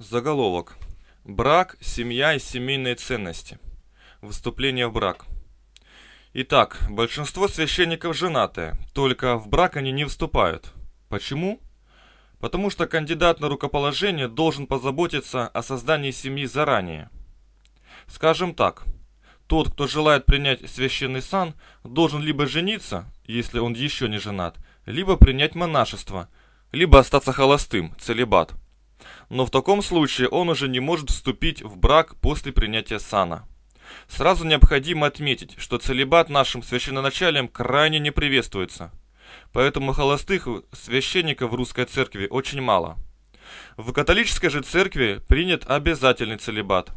Заголовок. Брак, семья и семейные ценности. Выступление в брак. Итак, большинство священников женатые, только в брак они не вступают. Почему? Потому что кандидат на рукоположение должен позаботиться о создании семьи заранее. Скажем так, тот, кто желает принять священный сан, должен либо жениться, если он еще не женат, либо принять монашество, либо остаться холостым, целебат – но в таком случае он уже не может вступить в брак после принятия сана. Сразу необходимо отметить, что целебат нашим священноначалием крайне не приветствуется. Поэтому холостых священников в русской церкви очень мало. В католической же церкви принят обязательный целебат.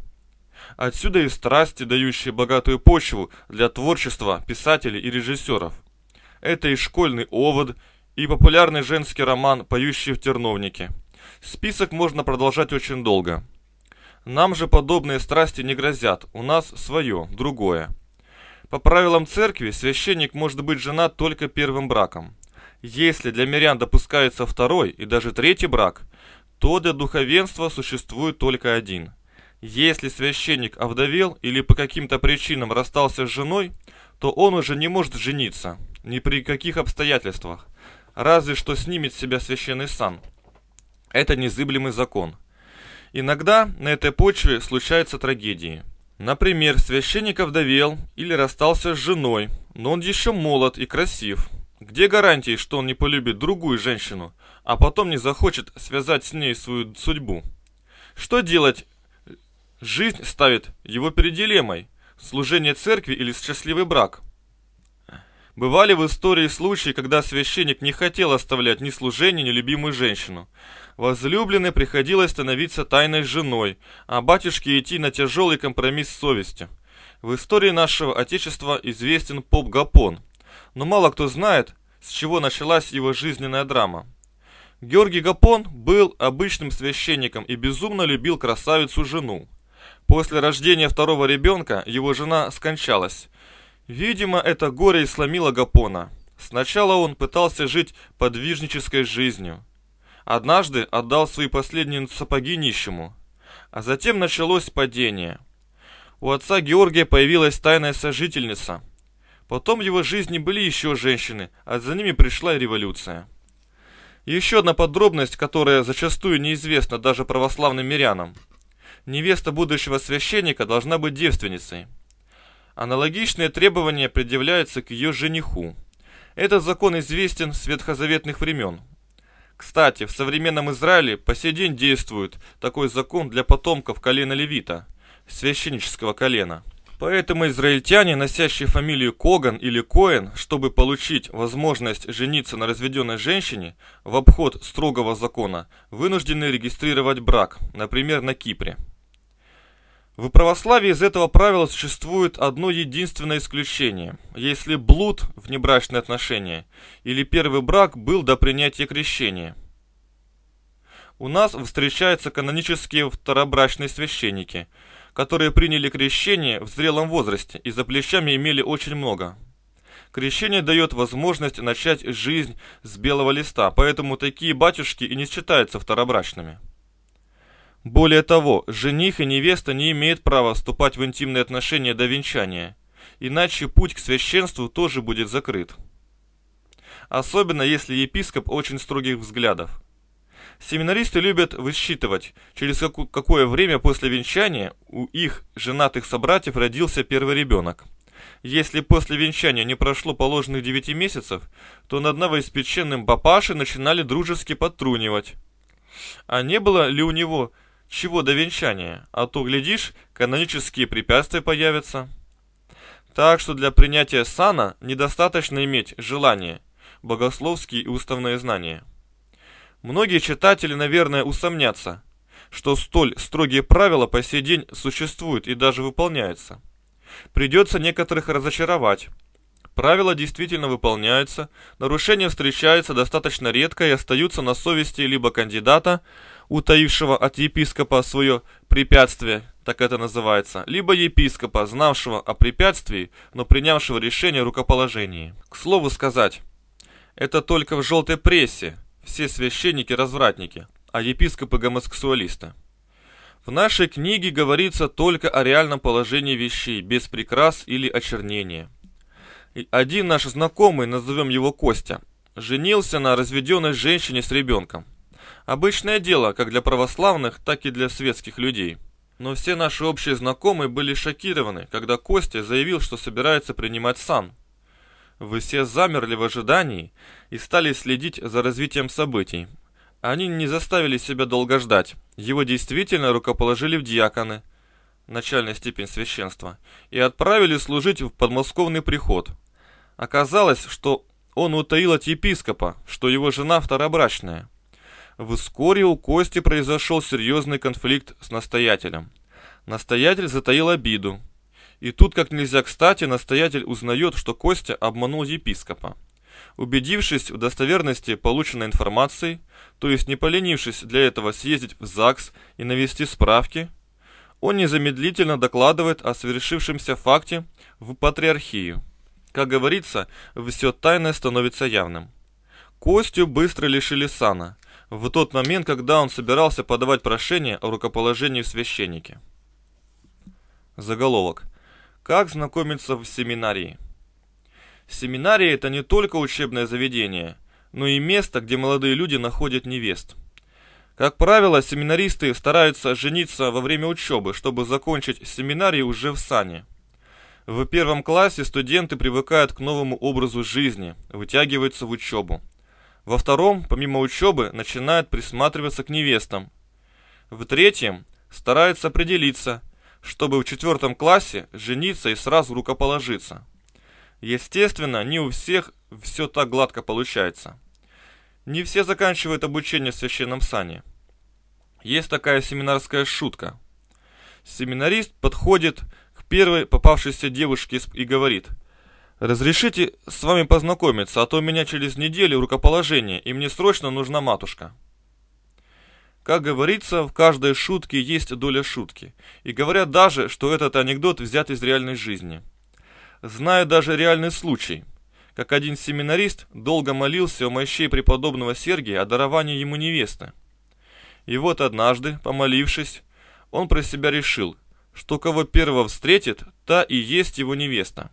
Отсюда и страсти, дающие богатую почву для творчества писателей и режиссеров. Это и школьный овод, и популярный женский роман поющий в терновнике», Список можно продолжать очень долго. Нам же подобные страсти не грозят, у нас свое, другое. По правилам церкви священник может быть женат только первым браком. Если для мирян допускается второй и даже третий брак, то для духовенства существует только один. Если священник овдовел или по каким-то причинам расстался с женой, то он уже не может жениться, ни при каких обстоятельствах, разве что снимет с себя священный сан – это незыблемый закон. Иногда на этой почве случаются трагедии. Например, священник овдовел или расстался с женой, но он еще молод и красив. Где гарантии, что он не полюбит другую женщину, а потом не захочет связать с ней свою судьбу? Что делать? Жизнь ставит его перед дилеммой. Служение церкви или счастливый брак – Бывали в истории случаи, когда священник не хотел оставлять ни служение, ни любимую женщину. Возлюбленной приходилось становиться тайной женой, а батюшке идти на тяжелый компромисс совести. В истории нашего Отечества известен поп Гапон, но мало кто знает, с чего началась его жизненная драма. Георгий Гапон был обычным священником и безумно любил красавицу жену. После рождения второго ребенка его жена скончалась – Видимо, это горе и сломило Гапона. Сначала он пытался жить подвижнической жизнью. Однажды отдал свои последние сапоги нищему. А затем началось падение. У отца Георгия появилась тайная сожительница. Потом в его жизни были еще женщины, а за ними пришла революция. Еще одна подробность, которая зачастую неизвестна даже православным мирянам. Невеста будущего священника должна быть девственницей. Аналогичные требования предъявляются к ее жениху. Этот закон известен с ветхозаветных времен. Кстати, в современном Израиле по сей день действует такой закон для потомков колена левита, священнического колена. Поэтому израильтяне, носящие фамилию Коган или Коэн, чтобы получить возможность жениться на разведенной женщине, в обход строгого закона, вынуждены регистрировать брак, например, на Кипре. В православии из этого правила существует одно единственное исключение. Если блуд, внебрачные отношения, или первый брак был до принятия крещения. У нас встречаются канонические второбрачные священники, которые приняли крещение в зрелом возрасте и за плечами имели очень много. Крещение дает возможность начать жизнь с белого листа, поэтому такие батюшки и не считаются второбрачными. Более того, жених и невеста не имеют права вступать в интимные отношения до венчания, иначе путь к священству тоже будет закрыт. Особенно если епископ очень строгих взглядов. Семинаристы любят высчитывать, через какое время после венчания у их женатых собратьев родился первый ребенок. Если после венчания не прошло положенных 9 месяцев, то над новоиспеченным папашей начинали дружески подтрунивать. А не было ли у него чего до венчания, а то, глядишь, канонические препятствия появятся. Так что для принятия сана недостаточно иметь желание, богословские и уставные знания. Многие читатели, наверное, усомнятся, что столь строгие правила по сей день существуют и даже выполняются. Придется некоторых разочаровать. Правила действительно выполняются, нарушения встречаются достаточно редко и остаются на совести либо кандидата, либо утаившего от епископа свое препятствие, так это называется, либо епископа, знавшего о препятствии, но принявшего решение о рукоположении. К слову сказать, это только в желтой прессе все священники-развратники, а епископы-гомосексуалисты. В нашей книге говорится только о реальном положении вещей, без прикрас или очернения. Один наш знакомый, назовем его Костя, женился на разведенной женщине с ребенком. Обычное дело как для православных, так и для светских людей. Но все наши общие знакомые были шокированы, когда Костя заявил, что собирается принимать сан. Вы все замерли в ожидании и стали следить за развитием событий. Они не заставили себя долго ждать. Его действительно рукоположили в диаконы, начальная степень священства, и отправили служить в подмосковный приход. Оказалось, что он утаил от епископа, что его жена второбрачная. Вскоре у Кости произошел серьезный конфликт с настоятелем. Настоятель затаил обиду. И тут, как нельзя кстати, настоятель узнает, что Костя обманул епископа. Убедившись в достоверности полученной информации, то есть не поленившись для этого съездить в ЗАГС и навести справки, он незамедлительно докладывает о совершившемся факте в патриархию. Как говорится, все тайное становится явным. Костю быстро лишили сана – в тот момент, когда он собирался подавать прошение о рукоположении в священнике. Заголовок. Как знакомиться в семинарии? Семинария – это не только учебное заведение, но и место, где молодые люди находят невест. Как правило, семинаристы стараются жениться во время учебы, чтобы закончить семинарий уже в сане. В первом классе студенты привыкают к новому образу жизни, вытягиваются в учебу. Во втором, помимо учебы, начинает присматриваться к невестам. В третьем, старается определиться, чтобы в четвертом классе жениться и сразу рукоположиться. Естественно, не у всех все так гладко получается. Не все заканчивают обучение в священном сане. Есть такая семинарская шутка. Семинарист подходит к первой попавшейся девушке и говорит – «Разрешите с вами познакомиться, а то у меня через неделю рукоположение, и мне срочно нужна матушка». Как говорится, в каждой шутке есть доля шутки. И говорят даже, что этот анекдот взят из реальной жизни. Знаю даже реальный случай. Как один семинарист долго молился у мощей преподобного Сергия о даровании ему невесты. И вот однажды, помолившись, он про себя решил, что кого первого встретит, та и есть его невеста.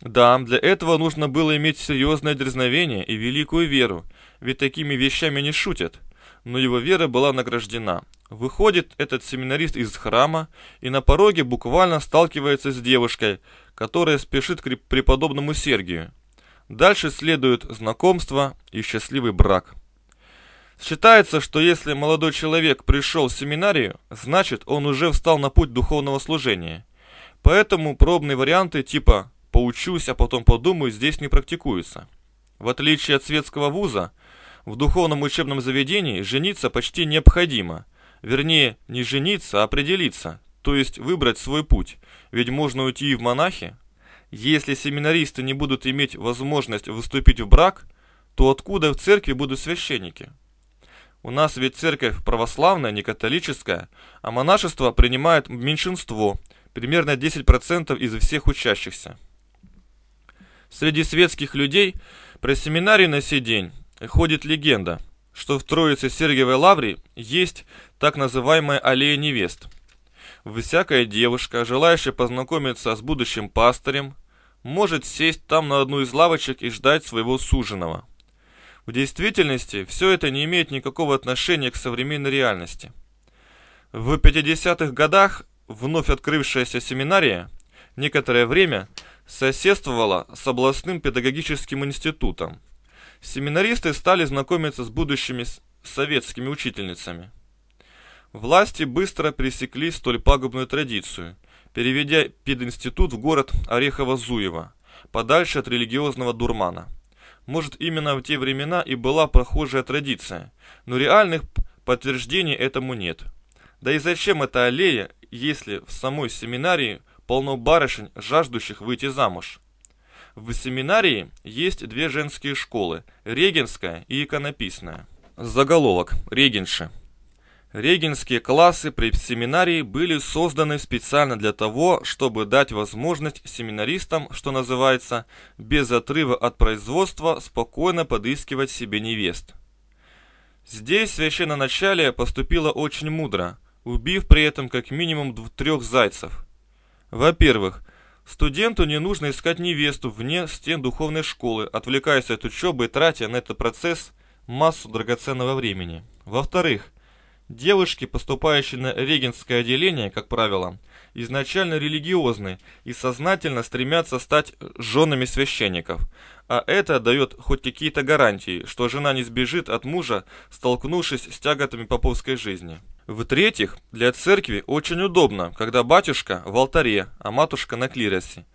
Да, для этого нужно было иметь серьезное дерзновение и великую веру, ведь такими вещами не шутят. Но его вера была награждена. Выходит этот семинарист из храма и на пороге буквально сталкивается с девушкой, которая спешит к преподобному Сергию. Дальше следует знакомство и счастливый брак. Считается, что если молодой человек пришел в семинарию, значит он уже встал на путь духовного служения. Поэтому пробные варианты типа Поучусь, а потом подумаю, здесь не практикуется. В отличие от светского вуза, в духовном учебном заведении жениться почти необходимо. Вернее, не жениться, а определиться, то есть выбрать свой путь, ведь можно уйти и в монахи. Если семинаристы не будут иметь возможность выступить в брак, то откуда в церкви будут священники? У нас ведь церковь православная, не католическая, а монашество принимает меньшинство, примерно 10% из всех учащихся. Среди светских людей про семинарий на сей день ходит легенда, что в Троице Сергиевой Лавре есть так называемая аллея невест. Всякая девушка, желающая познакомиться с будущим пастырем, может сесть там на одну из лавочек и ждать своего суженого. В действительности все это не имеет никакого отношения к современной реальности. В 50-х годах вновь открывшаяся семинария некоторое время – соседствовала с областным педагогическим институтом. Семинаристы стали знакомиться с будущими советскими учительницами. Власти быстро пресекли столь пагубную традицию, переведя пединститут в город Орехово-Зуево, подальше от религиозного дурмана. Может, именно в те времена и была похожая традиция, но реальных подтверждений этому нет. Да и зачем эта аллея, если в самой семинарии полно барышень, жаждущих выйти замуж. В семинарии есть две женские школы – регенская и иконописная. Заголовок. Регенши. Регенские классы при семинарии были созданы специально для того, чтобы дать возможность семинаристам, что называется, без отрыва от производства, спокойно подыскивать себе невест. Здесь священноначалие поступило очень мудро, убив при этом как минимум трех зайцев – во-первых, студенту не нужно искать невесту вне стен духовной школы, отвлекаясь от учебы и тратя на этот процесс массу драгоценного времени. Во-вторых, девушки, поступающие на регенское отделение, как правило, изначально религиозны и сознательно стремятся стать женами священников. А это дает хоть какие-то гарантии, что жена не сбежит от мужа, столкнувшись с тяготами поповской жизни. В-третьих, для церкви очень удобно, когда батюшка в алтаре, а матушка на клиросе.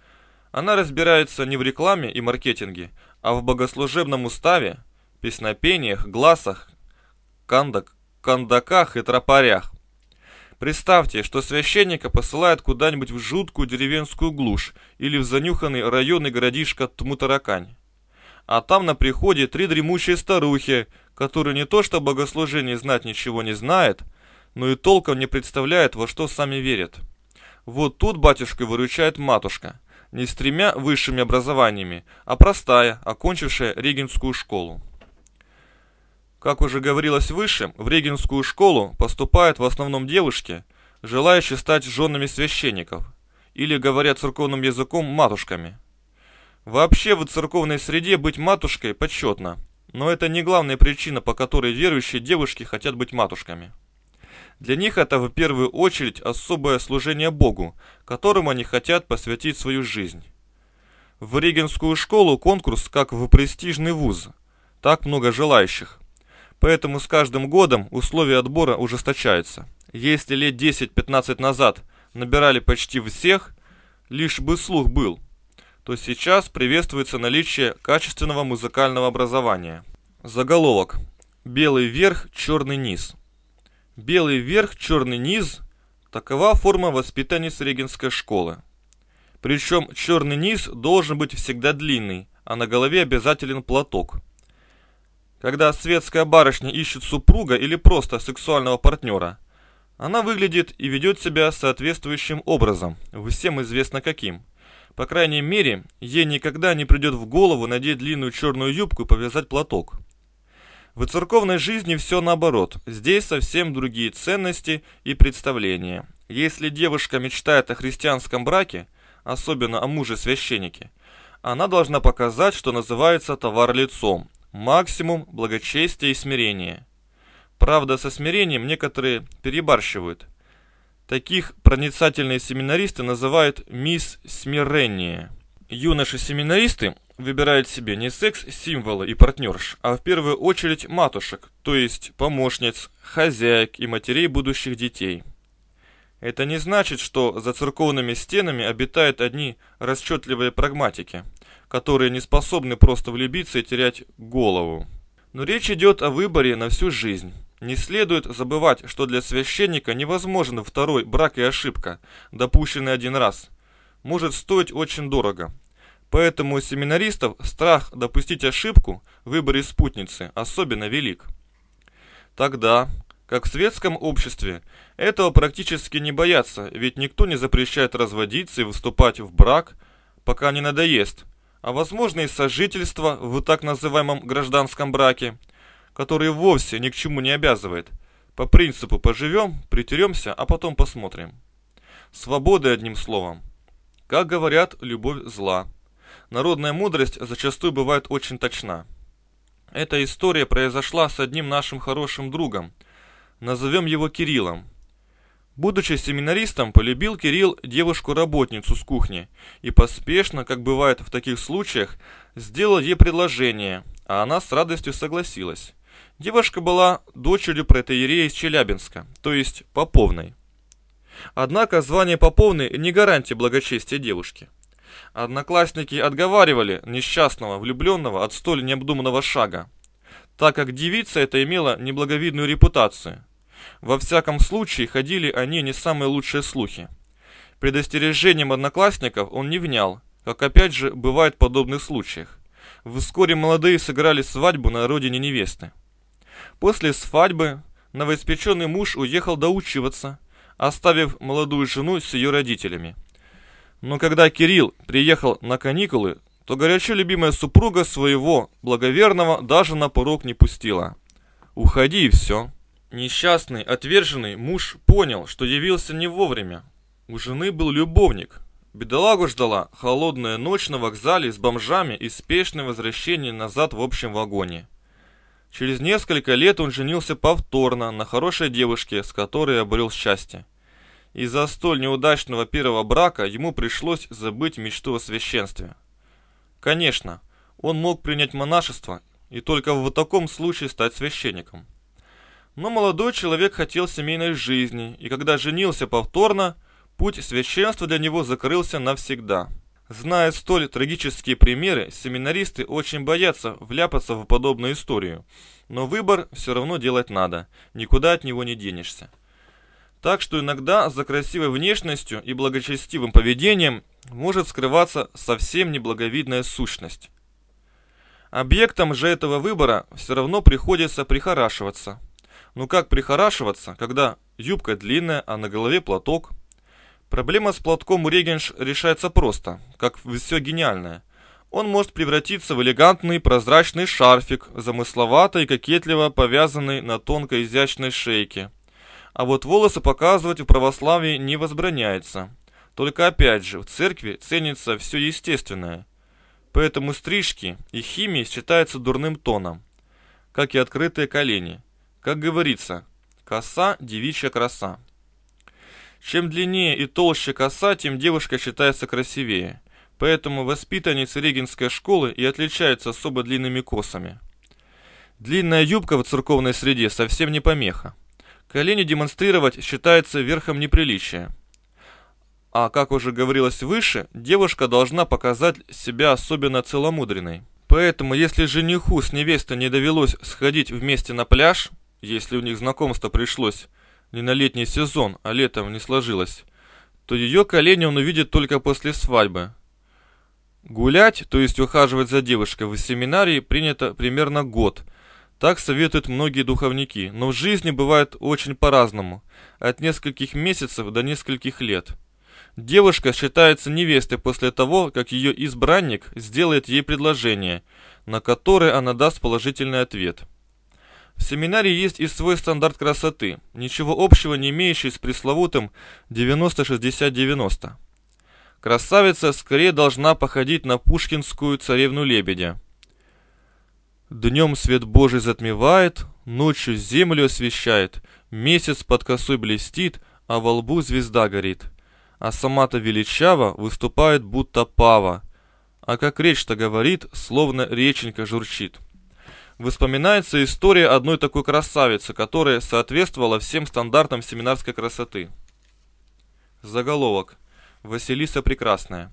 Она разбирается не в рекламе и маркетинге, а в богослужебном уставе, песнопениях, гласах, кандак, кандаках и тропарях. Представьте, что священника посылают куда-нибудь в жуткую деревенскую глушь или в занюханный районный городишко Тмутаракань. А там на приходе три дремучие старухи, которые не то что богослужение знать ничего не знает, но и толком не представляет, во что сами верят. Вот тут батюшка выручает матушка, не с тремя высшими образованиями, а простая, окончившая регенскую школу. Как уже говорилось выше, в Регенскую школу поступают в основном девушки, желающие стать женами священников, или, говоря церковным языком, матушками. Вообще в церковной среде быть матушкой почетно, но это не главная причина, по которой верующие девушки хотят быть матушками. Для них это в первую очередь особое служение Богу, которому они хотят посвятить свою жизнь. В Регенскую школу конкурс как в престижный вуз. Так много желающих. Поэтому с каждым годом условия отбора ужесточаются. Если лет 10-15 назад набирали почти всех, лишь бы слух был, то сейчас приветствуется наличие качественного музыкального образования. Заголовок. Белый верх, черный низ. Белый верх, черный низ – такова форма воспитания Регенской школы. Причем черный низ должен быть всегда длинный, а на голове обязателен платок – когда светская барышня ищет супруга или просто сексуального партнера. Она выглядит и ведет себя соответствующим образом, всем известно каким. По крайней мере, ей никогда не придет в голову надеть длинную черную юбку и повязать платок. В церковной жизни все наоборот, здесь совсем другие ценности и представления. Если девушка мечтает о христианском браке, особенно о муже-священнике, она должна показать, что называется товар лицом – максимум благочестия и смирения. Правда, со смирением некоторые перебарщивают. Таких проницательные семинаристы называют «мисс смирение». Юноши-семинаристы выбирают себе не секс-символы и партнерш, а в первую очередь матушек, то есть помощниц, хозяек и матерей будущих детей. Это не значит, что за церковными стенами обитают одни расчетливые прагматики – которые не способны просто влюбиться и терять голову. Но речь идет о выборе на всю жизнь. Не следует забывать, что для священника невозможен второй брак и ошибка, допущенный один раз. Может стоить очень дорого. Поэтому у семинаристов страх допустить ошибку в выборе спутницы особенно велик. Тогда, как в светском обществе, этого практически не боятся, ведь никто не запрещает разводиться и вступать в брак, пока не надоест, а возможно и сожительство в так называемом гражданском браке, который вовсе ни к чему не обязывает. По принципу поживем, притеремся, а потом посмотрим. Свободы одним словом. Как говорят, любовь зла. Народная мудрость зачастую бывает очень точна. Эта история произошла с одним нашим хорошим другом. Назовем его Кириллом. Будучи семинаристом, полюбил Кирилл девушку-работницу с кухни и поспешно, как бывает в таких случаях, сделал ей предложение, а она с радостью согласилась. Девушка была дочерью протеерея из Челябинска, то есть Поповной. Однако звание поповной не гарантия благочестия девушки. Одноклассники отговаривали несчастного влюбленного от столь необдуманного шага, так как девица эта имела неблаговидную репутацию – во всяком случае, ходили они не самые лучшие слухи. Предостережением одноклассников он не внял, как опять же бывает в подобных случаях. Вскоре молодые сыграли свадьбу на родине невесты. После свадьбы новоиспеченный муж уехал доучиваться, оставив молодую жену с ее родителями. Но когда Кирилл приехал на каникулы, то горячо любимая супруга своего благоверного даже на порог не пустила. «Уходи и все», Несчастный, отверженный муж понял, что явился не вовремя. У жены был любовник. Бедолагу ждала холодная ночь на вокзале с бомжами и спешное возвращение назад в общем вагоне. Через несколько лет он женился повторно на хорошей девушке, с которой обрел счастье. Из-за столь неудачного первого брака ему пришлось забыть мечту о священстве. Конечно, он мог принять монашество и только в таком случае стать священником – но молодой человек хотел семейной жизни, и когда женился повторно, путь священства для него закрылся навсегда. Зная столь трагические примеры, семинаристы очень боятся вляпаться в подобную историю. Но выбор все равно делать надо, никуда от него не денешься. Так что иногда за красивой внешностью и благочестивым поведением может скрываться совсем неблаговидная сущность. Объектом же этого выбора все равно приходится прихорашиваться – ну как прихорашиваться, когда юбка длинная, а на голове платок? Проблема с платком у Регенш решается просто, как все гениальное. Он может превратиться в элегантный прозрачный шарфик, замысловато и кокетливо повязанный на тонкой изящной шейке. А вот волосы показывать в православии не возбраняется. Только опять же, в церкви ценится все естественное. Поэтому стрижки и химии считаются дурным тоном, как и открытые колени – как говорится, коса – девичья краса. Чем длиннее и толще коса, тем девушка считается красивее. Поэтому воспитанницы регенской школы и отличаются особо длинными косами. Длинная юбка в церковной среде совсем не помеха. Колени демонстрировать считается верхом неприличия. А как уже говорилось выше, девушка должна показать себя особенно целомудренной. Поэтому, если жениху с невестой не довелось сходить вместе на пляж – если у них знакомство пришлось не на летний сезон, а летом не сложилось, то ее колени он увидит только после свадьбы. Гулять, то есть ухаживать за девушкой, в семинарии принято примерно год. Так советуют многие духовники, но в жизни бывает очень по-разному, от нескольких месяцев до нескольких лет. Девушка считается невестой после того, как ее избранник сделает ей предложение, на которое она даст положительный ответ – в семинаре есть и свой стандарт красоты, ничего общего не имеющий с пресловутым 90-60-90. Красавица скорее должна походить на пушкинскую царевну лебедя. Днем свет Божий затмевает, ночью землю освещает, месяц под косой блестит, а во лбу звезда горит. А сама-то величава выступает будто пава, а как речь-то говорит, словно реченька журчит вспоминается история одной такой красавицы, которая соответствовала всем стандартам семинарской красоты. Заголовок. Василиса Прекрасная.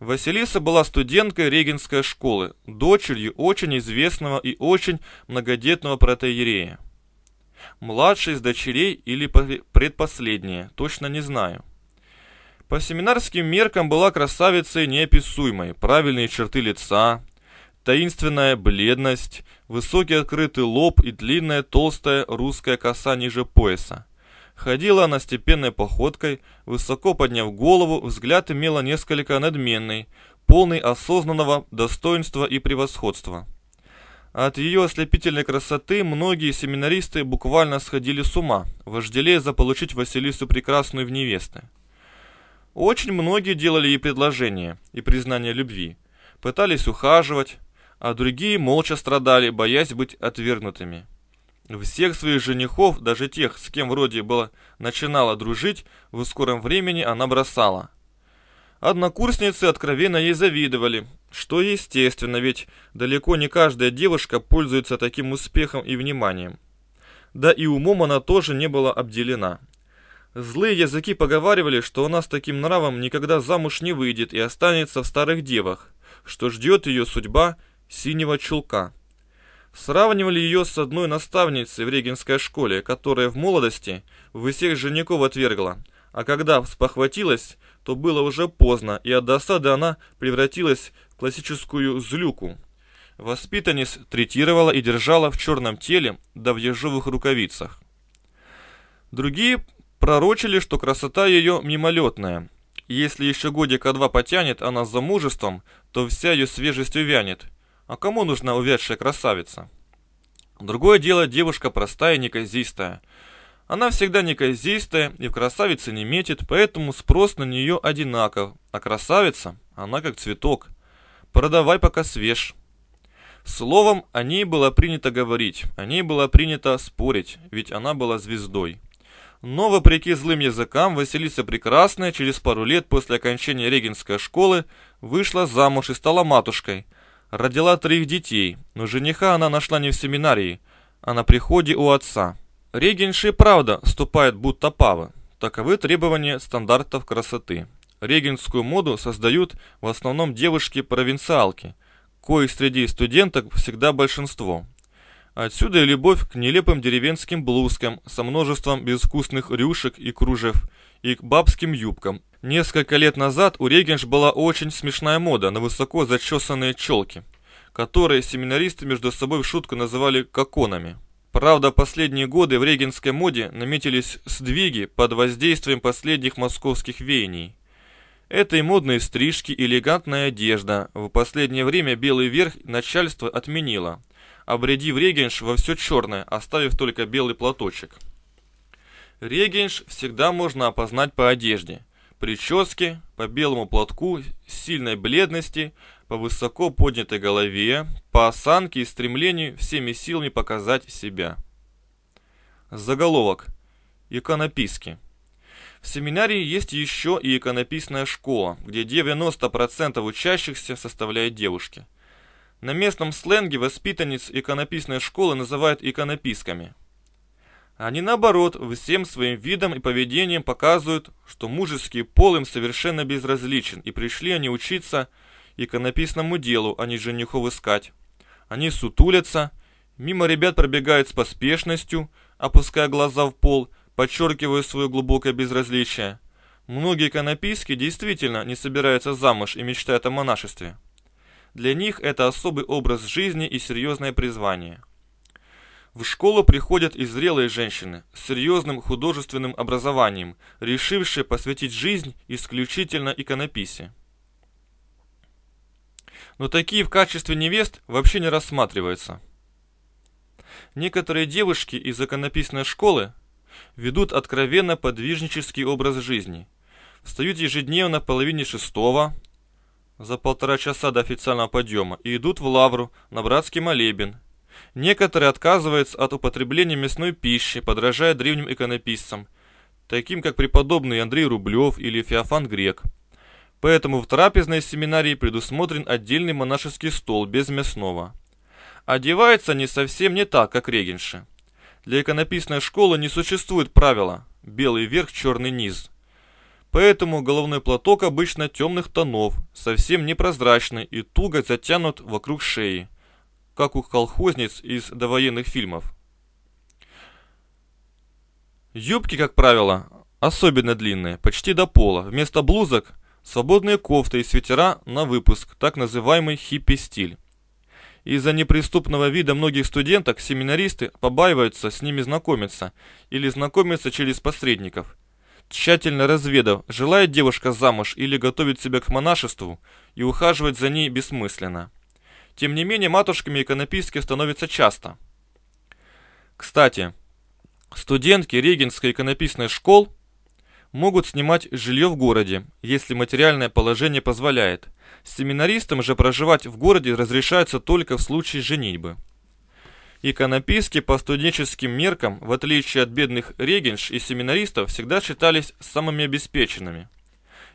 Василиса была студенткой Регенской школы, дочерью очень известного и очень многодетного протеерея. Младшая из дочерей или предпоследняя, точно не знаю. По семинарским меркам была красавицей неописуемой, правильные черты лица, Таинственная бледность, высокий открытый лоб и длинная толстая русская коса ниже пояса. Ходила она степенной походкой, высоко подняв голову, взгляд имела несколько надменный, полный осознанного достоинства и превосходства. От ее ослепительной красоты многие семинаристы буквально сходили с ума, вожделея заполучить Василису Прекрасную в невесты. Очень многие делали ей предложения и признания любви, пытались ухаживать, а другие молча страдали, боясь быть отвергнутыми. Всех своих женихов, даже тех, с кем вроде было начинала дружить, в скором времени она бросала. Однокурсницы откровенно ей завидовали, что естественно, ведь далеко не каждая девушка пользуется таким успехом и вниманием. Да и умом она тоже не была обделена. Злые языки поговаривали, что она с таким нравом никогда замуж не выйдет и останется в старых девах, что ждет ее судьба синего чулка. Сравнивали ее с одной наставницей в регенской школе, которая в молодости всех женихов отвергла, а когда спохватилась, то было уже поздно, и от досады она превратилась в классическую злюку. Воспитанниц третировала и держала в черном теле да в ежовых рукавицах. Другие пророчили, что красота ее мимолетная. Если еще годика два потянет она с замужеством, то вся ее свежесть увянет – а кому нужна увядшая красавица? Другое дело девушка простая и неказистая. Она всегда неказистая и в красавице не метит, поэтому спрос на нее одинаков, а красавица, она как цветок. Продавай пока свеж. Словом, о ней было принято говорить, о ней было принято спорить, ведь она была звездой. Но, вопреки злым языкам, Василиса Прекрасная через пару лет после окончания Регенской школы вышла замуж и стала матушкой – Родила троих детей, но жениха она нашла не в семинарии, а на приходе у отца. Регенши и правда ступает будто павы. Таковы требования стандартов красоты. Регенскую моду создают в основном девушки-провинциалки, кои среди студенток всегда большинство. Отсюда и любовь к нелепым деревенским блузкам со множеством безвкусных рюшек и кружев – и к бабским юбкам. Несколько лет назад у Регенш была очень смешная мода на высоко зачесанные челки, которые семинаристы между собой в шутку называли «коконами». Правда, последние годы в регенской моде наметились сдвиги под воздействием последних московских веяний. Это и модные стрижки, и элегантная одежда. В последнее время белый верх начальство отменило, обрядив регенш во все черное, оставив только белый платочек. Регенш всегда можно опознать по одежде, прическе, по белому платку, сильной бледности, по высоко поднятой голове, по осанке и стремлению всеми силами показать себя. Заголовок. Иконописки. В семинарии есть еще и иконописная школа, где 90% учащихся составляют девушки. На местном сленге воспитанниц иконописной школы называют иконописками – они наоборот, всем своим видом и поведением показывают, что мужеский пол им совершенно безразличен, и пришли они учиться иконописному делу, а не женихов искать. Они сутулятся, мимо ребят пробегают с поспешностью, опуская глаза в пол, подчеркивая свое глубокое безразличие. Многие иконописки действительно не собираются замуж и мечтают о монашестве. Для них это особый образ жизни и серьезное призвание – в школу приходят и зрелые женщины с серьезным художественным образованием, решившие посвятить жизнь исключительно иконописи. Но такие в качестве невест вообще не рассматриваются. Некоторые девушки из иконописной школы ведут откровенно подвижнический образ жизни. Встают ежедневно в половине шестого, за полтора часа до официального подъема, и идут в лавру на братский молебен – Некоторые отказываются от употребления мясной пищи, подражая древним иконописцам, таким как преподобный Андрей Рублев или Феофан Грек. Поэтому в трапезной семинарии предусмотрен отдельный монашеский стол без мясного. Одеваются они совсем не так, как регенши. Для иконописной школы не существует правила «белый верх, черный низ». Поэтому головной платок обычно темных тонов, совсем непрозрачный и туго затянут вокруг шеи как у колхозниц из довоенных фильмов. Юбки, как правило, особенно длинные, почти до пола. Вместо блузок свободные кофты и свитера на выпуск, так называемый хиппи-стиль. Из-за неприступного вида многих студенток семинаристы побаиваются с ними знакомиться или знакомиться через посредников. Тщательно разведав, желает девушка замуж или готовит себя к монашеству, и ухаживать за ней бессмысленно. Тем не менее, матушками иконописки становятся часто. Кстати, студентки Регенской иконописной школ могут снимать жилье в городе, если материальное положение позволяет. Семинаристам же проживать в городе разрешается только в случае женитьбы. Иконописки по студенческим меркам, в отличие от бедных регенш и семинаристов, всегда считались самыми обеспеченными.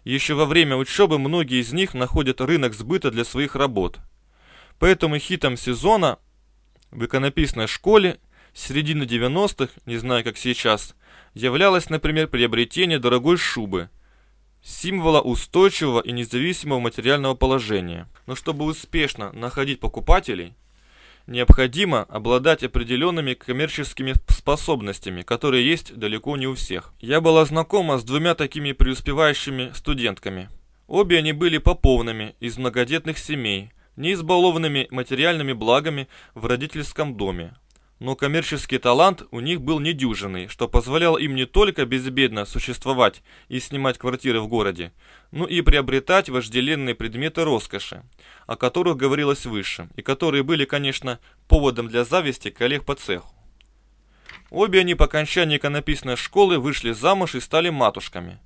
Еще во время учебы многие из них находят рынок сбыта для своих работ – Поэтому хитом сезона в иконописной школе середины 90-х, не знаю как сейчас, являлось, например, приобретение дорогой шубы, символа устойчивого и независимого материального положения. Но чтобы успешно находить покупателей, необходимо обладать определенными коммерческими способностями, которые есть далеко не у всех. Я была знакома с двумя такими преуспевающими студентками. Обе они были поповными, из многодетных семей, не избалованными материальными благами в родительском доме. Но коммерческий талант у них был недюжинный, что позволяло им не только безбедно существовать и снимать квартиры в городе, но и приобретать вожделенные предметы роскоши, о которых говорилось выше, и которые были, конечно, поводом для зависти коллег по цеху. Обе они по окончании иконописной школы вышли замуж и стали матушками.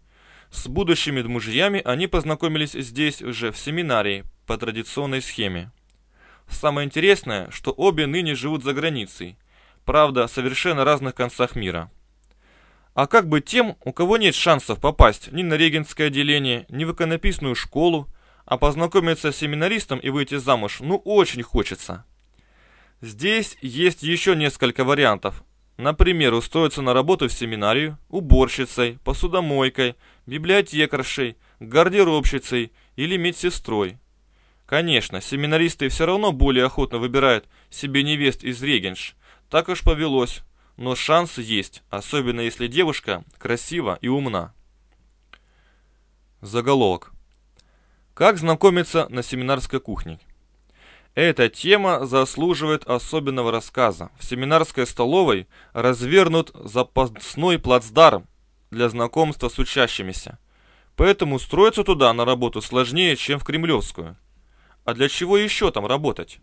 С будущими мужьями они познакомились здесь уже в семинарии по традиционной схеме. Самое интересное, что обе ныне живут за границей, правда, в совершенно разных концах мира. А как бы тем, у кого нет шансов попасть ни на регентское отделение, ни в иконописную школу, а познакомиться с семинаристом и выйти замуж, ну очень хочется. Здесь есть еще несколько вариантов. Например, устроиться на работу в семинарию уборщицей, посудомойкой, библиотекаршей, гардеробщицей или медсестрой. Конечно, семинаристы все равно более охотно выбирают себе невест из регенш. Так уж повелось, но шанс есть, особенно если девушка красива и умна. Заголовок. Как знакомиться на семинарской кухне? Эта тема заслуживает особенного рассказа. В семинарской столовой развернут запасной плацдарм для знакомства с учащимися. Поэтому устроиться туда на работу сложнее, чем в кремлевскую – а для чего еще там работать?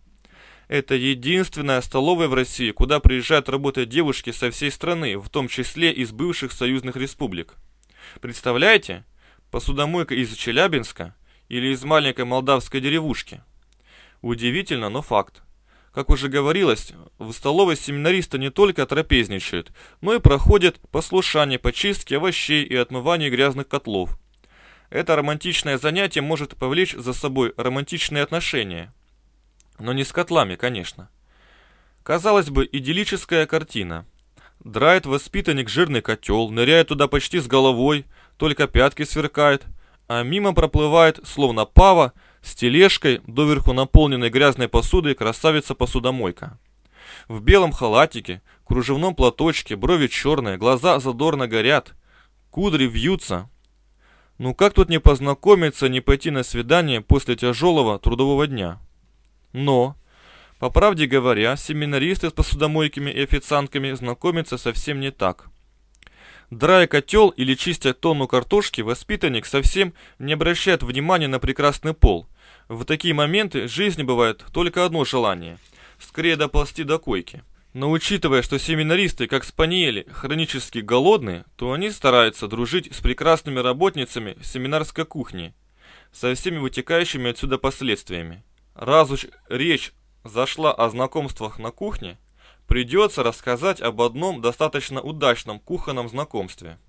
Это единственная столовая в России, куда приезжают работать девушки со всей страны, в том числе из бывших союзных республик. Представляете? Посудомойка из Челябинска или из маленькой молдавской деревушки. Удивительно, но факт. Как уже говорилось, в столовой семинариста не только трапезничают, но и проходят послушание по чистке овощей и отмыванию грязных котлов – это романтичное занятие может повлечь за собой романтичные отношения. Но не с котлами, конечно. Казалось бы, идиллическая картина. Драет воспитанник жирный котел, ныряет туда почти с головой, только пятки сверкают, а мимо проплывает, словно пава, с тележкой, доверху наполненной грязной посудой, красавица-посудомойка. В белом халатике, кружевном платочке, брови черные, глаза задорно горят, кудри вьются, ну как тут не познакомиться, не пойти на свидание после тяжелого трудового дня? Но, по правде говоря, семинаристы с посудомойками и официантками знакомятся совсем не так. Драя котел или чистя тонну картошки, воспитанник совсем не обращает внимания на прекрасный пол. В такие моменты жизни бывает только одно желание – скорее доползти до койки – но учитывая, что семинаристы, как спаниели, хронически голодные, то они стараются дружить с прекрасными работницами семинарской кухни, со всеми вытекающими отсюда последствиями. Раз уж речь зашла о знакомствах на кухне, придется рассказать об одном достаточно удачном кухонном знакомстве –